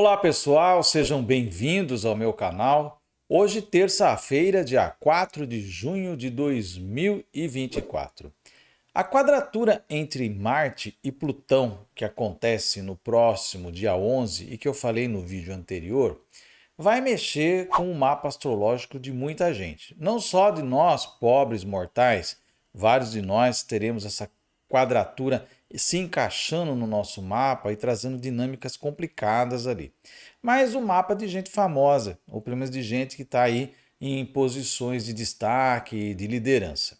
Olá pessoal, sejam bem-vindos ao meu canal. Hoje, terça-feira, dia 4 de junho de 2024. A quadratura entre Marte e Plutão, que acontece no próximo dia 11 e que eu falei no vídeo anterior, vai mexer com o mapa astrológico de muita gente. Não só de nós, pobres mortais, vários de nós teremos essa quadratura se encaixando no nosso mapa e trazendo dinâmicas complicadas ali. Mas o mapa de gente famosa, ou pelo menos de gente que está aí em posições de destaque, de liderança.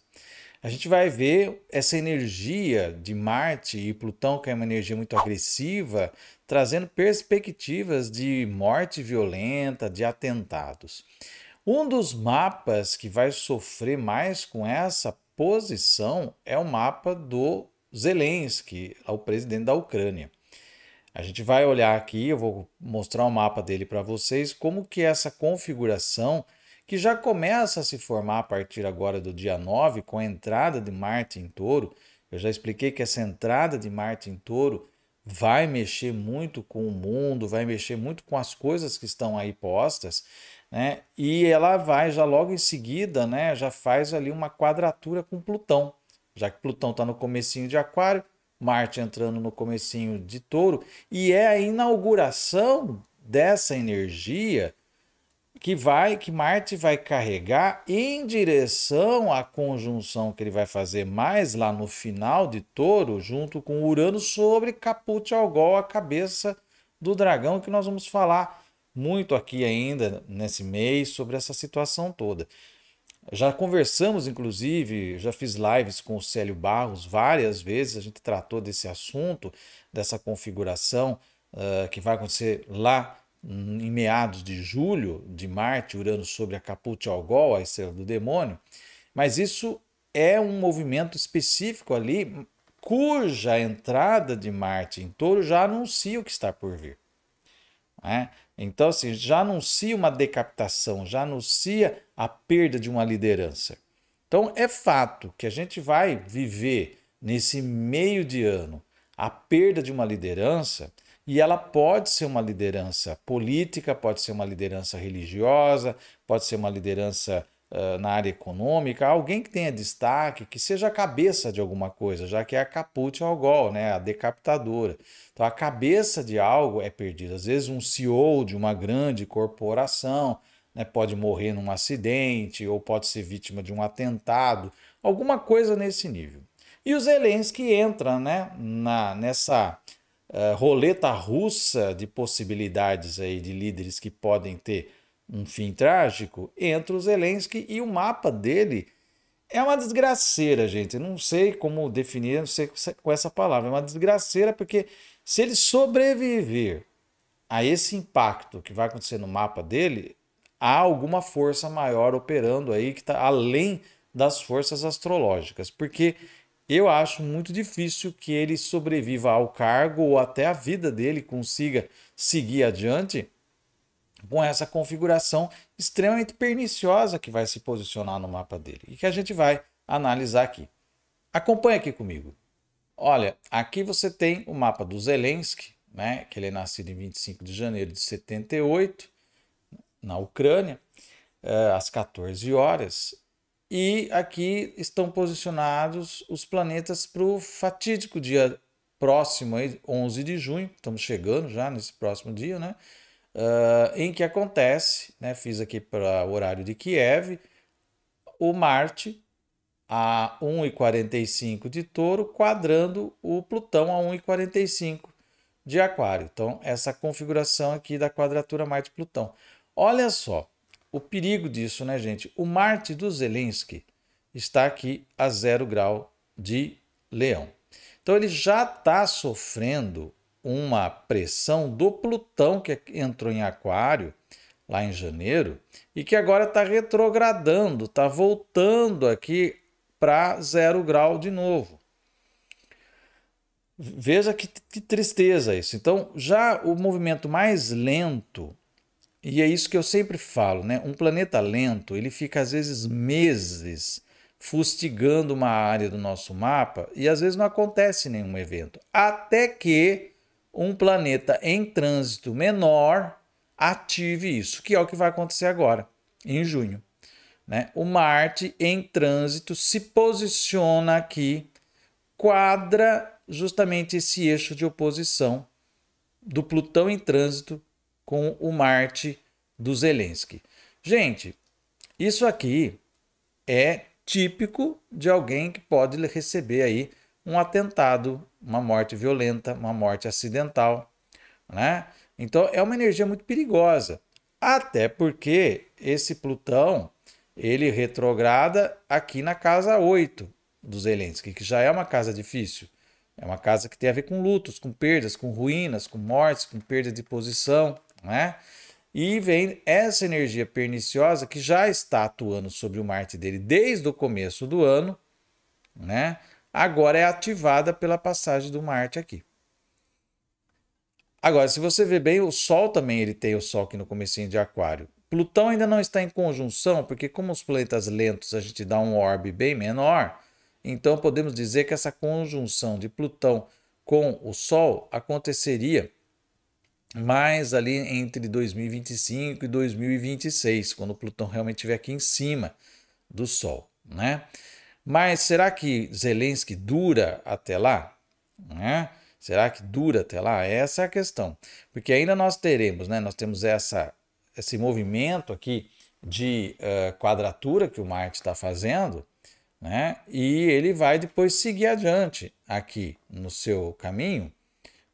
A gente vai ver essa energia de Marte e Plutão, que é uma energia muito agressiva, trazendo perspectivas de morte violenta, de atentados. Um dos mapas que vai sofrer mais com essa posição é o mapa do Zelensky, ao presidente da Ucrânia. A gente vai olhar aqui, eu vou mostrar um mapa dele para vocês, como que é essa configuração, que já começa a se formar a partir agora do dia 9, com a entrada de Marte em touro, eu já expliquei que essa entrada de Marte em touro vai mexer muito com o mundo, vai mexer muito com as coisas que estão aí postas, né? E ela vai já logo em seguida, né, já faz ali uma quadratura com Plutão já que Plutão está no comecinho de Aquário, Marte entrando no comecinho de Touro, e é a inauguração dessa energia que vai que Marte vai carregar em direção à conjunção que ele vai fazer mais lá no final de Touro, junto com Urano sobre Caput Algol, a cabeça do dragão, que nós vamos falar muito aqui ainda nesse mês sobre essa situação toda. Já conversamos, inclusive, já fiz lives com o Célio Barros várias vezes, a gente tratou desse assunto, dessa configuração uh, que vai acontecer lá hum, em meados de julho, de Marte, Urano sobre a Caput Algol, a estrela do demônio. Mas isso é um movimento específico ali, cuja entrada de Marte em touro já anuncia o que está por vir. Né? Então, assim, já anuncia uma decapitação, já anuncia a perda de uma liderança. Então, é fato que a gente vai viver nesse meio de ano a perda de uma liderança, e ela pode ser uma liderança política, pode ser uma liderança religiosa, pode ser uma liderança na área econômica, alguém que tenha destaque, que seja a cabeça de alguma coisa, já que é a caput algol, né, a decapitadora. Então a cabeça de algo é perdida. Às vezes um CEO de uma grande corporação né, pode morrer num acidente ou pode ser vítima de um atentado, alguma coisa nesse nível. E os Zelensky entra né, na, nessa uh, roleta russa de possibilidades aí de líderes que podem ter um fim trágico entre o Zelensky e o mapa dele. É uma desgraceira, gente. não sei como definir, não sei com essa palavra. É uma desgraceira porque se ele sobreviver a esse impacto que vai acontecer no mapa dele, há alguma força maior operando aí que está além das forças astrológicas, porque eu acho muito difícil que ele sobreviva ao cargo ou até a vida dele consiga seguir adiante com essa configuração extremamente perniciosa que vai se posicionar no mapa dele e que a gente vai analisar aqui. Acompanhe aqui comigo. Olha, aqui você tem o mapa do Zelensky, né, que ele é nascido em 25 de janeiro de 78, na Ucrânia, eh, às 14 horas. E aqui estão posicionados os planetas para o fatídico dia próximo, aí, 11 de junho, estamos chegando já nesse próximo dia, né? uh, em que acontece, né, fiz aqui para o horário de Kiev, o Marte a 1,45 de touro, quadrando o Plutão a 1,45 de aquário. Então, essa configuração aqui da quadratura Marte-Plutão. Olha só o perigo disso, né, gente? O Marte do Zelensky está aqui a zero grau de leão. Então, ele já está sofrendo uma pressão do Plutão que entrou em Aquário lá em janeiro e que agora está retrogradando, está voltando aqui para zero grau de novo. Veja que, que, tristeza isso. Então, já o movimento mais lento, e é isso que eu sempre falo, né? Um planeta lento, ele fica às vezes meses fustigando uma área do nosso mapa e às vezes não acontece nenhum evento. Até que um planeta em trânsito menor ative isso, que é o que vai acontecer agora, em junho. Né? O Marte em trânsito se posiciona aqui, quadra justamente esse eixo de oposição do Plutão em trânsito com o Marte do Zelensky. Gente, isso aqui é típico de alguém que pode receber aí um atentado, uma morte violenta, uma morte acidental, né? Então é uma energia muito perigosa, até porque esse Plutão ele retrograda aqui na casa 8 do Zelensky, que já é uma casa difícil. É uma casa que tem a ver com lutos, com perdas, com ruínas, com mortes, com perda de posição, né? E vem essa energia perniciosa que já está atuando sobre o Marte dele desde o começo do ano, né? agora é ativada pela passagem do Marte aqui. Agora, se você ver bem, o Sol também ele tem o Sol aqui no comecinho de Aquário. Plutão ainda não está em conjunção, porque como os planetas lentos a gente dá um orbe bem menor, então podemos dizer que essa conjunção de Plutão com o Sol aconteceria mais ali entre 2025 e 2026, quando Plutão realmente estiver aqui em cima do Sol, né? Mas será que Zelensky dura até lá? Né? Será que dura até lá? Essa é a questão. Porque ainda nós teremos, né? Nós temos essa, esse movimento aqui de uh, quadratura que o Marte está fazendo, né? E ele vai depois seguir adiante aqui no seu caminho,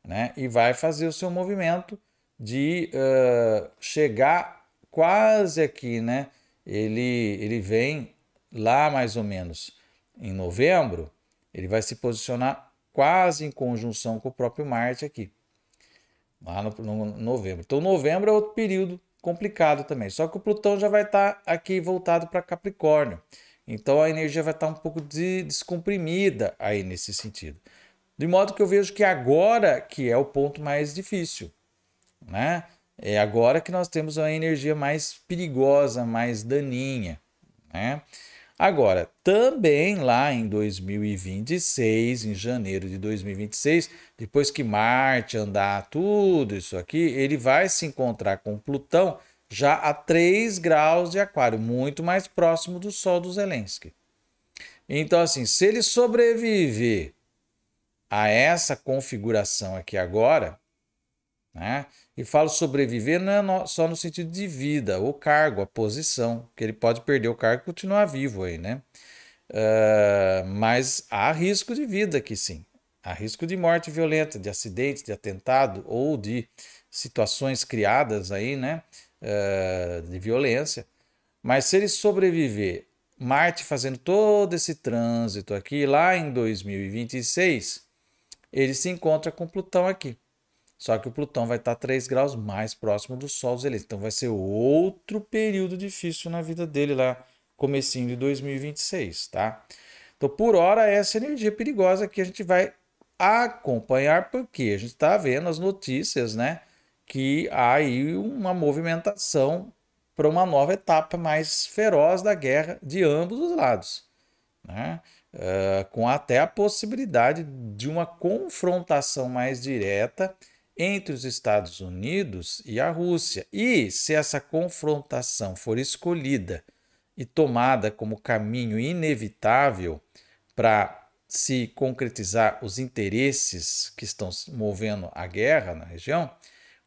né? E vai fazer o seu movimento de uh, chegar quase aqui, né? Ele, ele vem lá mais ou menos em novembro, ele vai se posicionar quase em conjunção com o próprio Marte aqui, lá no, no novembro. Então, novembro é outro período complicado também. Só que o Plutão já vai estar tá aqui voltado para Capricórnio. Então a energia vai estar tá um pouco de, descomprimida aí nesse sentido. De modo que eu vejo que agora que é o ponto mais difícil, né? É agora que nós temos a energia mais perigosa, mais daninha, né? Agora, também lá em 2026, em janeiro de 2026, depois que Marte andar tudo isso aqui, ele vai se encontrar com Plutão já a 3 graus de Aquário, muito mais próximo do Sol do Zelensky. Então, assim, se ele sobreviver a essa configuração aqui agora, né? E falo sobreviver não é só no sentido de vida, o cargo, a posição, que ele pode perder o cargo e continuar vivo aí, né? Uh, mas há risco de vida aqui sim. Há risco de morte violenta, de acidente, de atentado ou de situações criadas aí, né? Uh, de violência. Mas se ele sobreviver, Marte fazendo todo esse trânsito aqui, lá em 2026, ele se encontra com Plutão aqui. Só que o Plutão vai estar 3 graus mais próximo do Sol Zeleste. Então vai ser outro período difícil na vida dele lá, comecinho de 2026, tá? Então, por hora, essa energia perigosa que a gente vai acompanhar, porque a gente está vendo as notícias, né? Que há aí uma movimentação para uma nova etapa mais feroz da guerra de ambos os lados, né? Uh, com até a possibilidade de uma confrontação mais direta entre os Estados Unidos e a Rússia. E se essa confrontação for escolhida e tomada como caminho inevitável para se concretizar os interesses que estão movendo a guerra na região,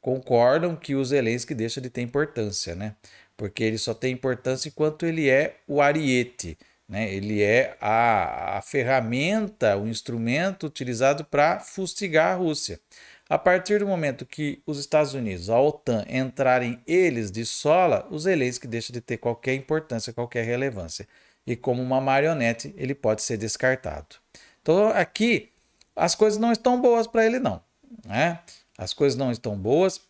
concordam que o Zelensky deixa de ter importância, né? Porque ele só tem importância enquanto ele é o ariete, né? Ele é a, a ferramenta, o instrumento utilizado para fustigar a Rússia. A partir do momento que os Estados Unidos, a OTAN, entrarem eles de sola, os que deixa de ter qualquer importância, qualquer relevância. E como uma marionete, ele pode ser descartado. Então aqui as coisas não estão boas para ele não, né? As coisas não estão boas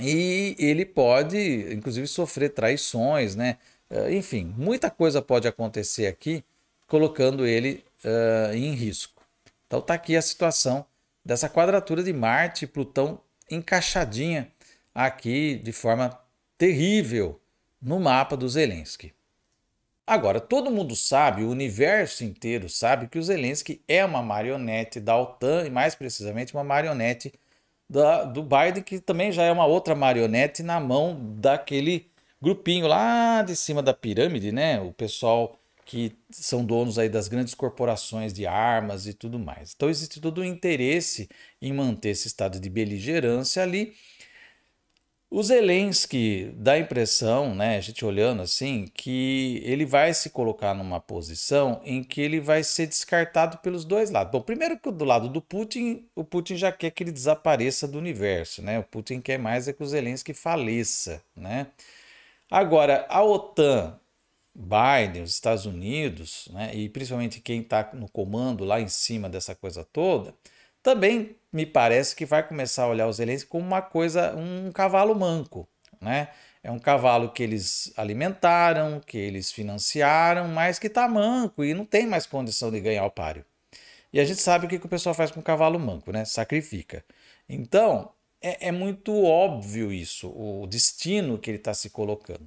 e ele pode, inclusive, sofrer traições, né? Eh, enfim, muita coisa pode acontecer aqui, colocando ele uh, em risco. Então tá aqui a situação dessa quadratura de Marte e Plutão encaixadinha aqui de forma terrível no mapa do Zelensky. Agora, todo mundo sabe, o universo inteiro sabe que o Zelensky é uma marionete da OTAN e, mais precisamente, uma marionete da, do Biden, que também já é uma outra marionete na mão daquele grupinho lá de cima da pirâmide, né? O pessoal que são donos aí das grandes corporações de armas e tudo mais. Então existe todo o um interesse em manter esse estado de beligerância ali. O Zelensky dá a impressão, né, a gente olhando assim, que ele vai se colocar numa posição em que ele vai ser descartado pelos dois lados. Bom, primeiro que do lado do Putin, o Putin já quer que ele desapareça do universo, né? O Putin quer mais é que o Zelensky faleça, né? Agora, a OTAN Biden, os Estados Unidos, né, e principalmente quem está no comando lá em cima dessa coisa toda, também me parece que vai começar a olhar os Zelensky como uma coisa, um cavalo manco, né? É um cavalo que eles alimentaram, que eles financiaram, mas que está manco e não tem mais condição de ganhar o páreo. E a gente sabe o que, que o pessoal faz com o cavalo manco, né? Sacrifica. Então, é, é muito óbvio isso, o destino que ele está se colocando.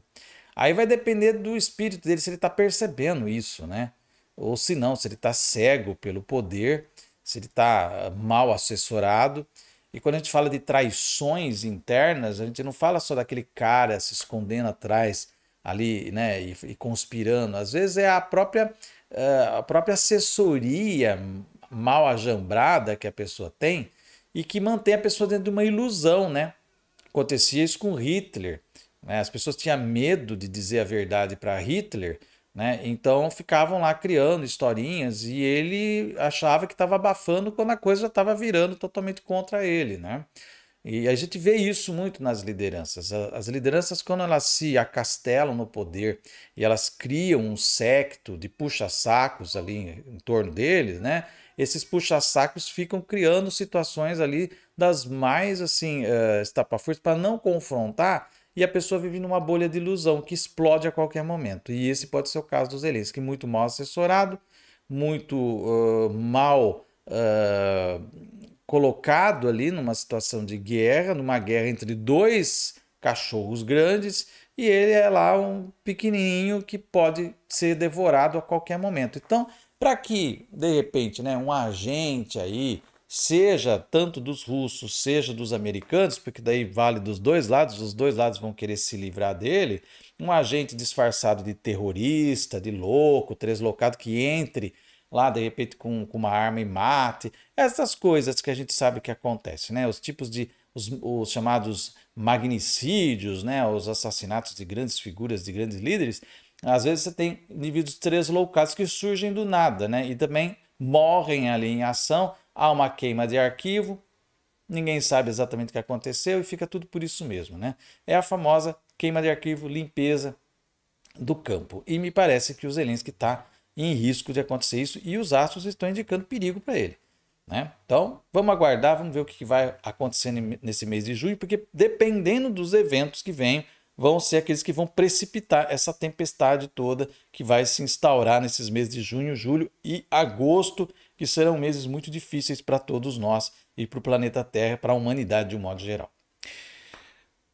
Aí vai depender do espírito dele, se ele está percebendo isso, né? Ou se não, se ele está cego pelo poder, se ele está ah, mal assessorado. E quando a gente fala de traições internas, a gente não fala só daquele cara se escondendo atrás ali, né, e, e conspirando. Às vezes é a própria, ah, a própria assessoria mal ajambrada que a pessoa tem e que mantém a pessoa dentro de uma ilusão, né? Acontecia isso com Hitler. Né? As pessoas tinham medo de dizer a verdade para Hitler, né? então ficavam lá criando historinhas e ele achava que estava abafando quando a coisa já estava virando totalmente contra ele. Né? E a gente vê isso muito nas lideranças. As lideranças, quando elas se acastelam no poder e elas criam um secto de puxa-sacos ali em, em, torno deles, né? Esses puxa-sacos ficam criando situações ali das mais, assim, uh, estapafúrdias para não confrontar e a pessoa vive numa bolha de ilusão que explode a qualquer momento. E esse pode ser o caso do Zelensky, muito mal assessorado, muito uh, mal uh, colocado ali numa situação de guerra, numa guerra entre dois cachorros grandes, e ele é lá um pequenininho que pode ser devorado a qualquer momento. Então, para que, de repente, né, um agente aí seja tanto dos russos, seja dos americanos, porque daí vale dos dois lados, os dois lados vão querer se livrar dele, um agente disfarçado de terrorista, de louco, deslocado, que entre lá de repente com, com uma arma e mate, essas coisas que a gente sabe que acontece, né? Os tipos de os, os chamados magnicídios, né? Os assassinatos de grandes figuras, de grandes líderes. Às vezes você tem indivíduos locados que surgem do nada, né? E também morrem ali em ação há uma queima de arquivo, ninguém sabe exatamente o que aconteceu e fica tudo por isso mesmo, né? É a famosa queima de arquivo, limpeza do campo. E me parece que o Zelensky está em risco de acontecer isso e os astros estão indicando perigo para ele. Né? Então, vamos aguardar, vamos ver o que vai acontecer nesse mês de julho, porque dependendo dos eventos que vêm, vão ser aqueles que vão precipitar essa tempestade toda que vai se instaurar nesses meses de junho, julho e agosto que serão meses muito difíceis para todos nós e para o planeta Terra, para a humanidade de um modo geral.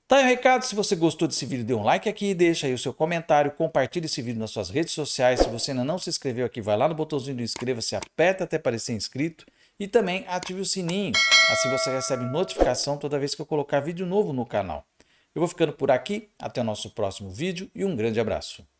Tá aí o recado, se você gostou desse vídeo, dê um like aqui, deixa aí o seu comentário, compartilhe esse vídeo nas suas redes sociais. Se você ainda não se inscreveu aqui, vai lá no botãozinho do inscreva-se, aperta até parecer inscrito e também ative o sininho, assim você recebe notificação toda vez que eu colocar vídeo novo no canal. Eu vou ficando por aqui, até o nosso próximo vídeo e um grande abraço.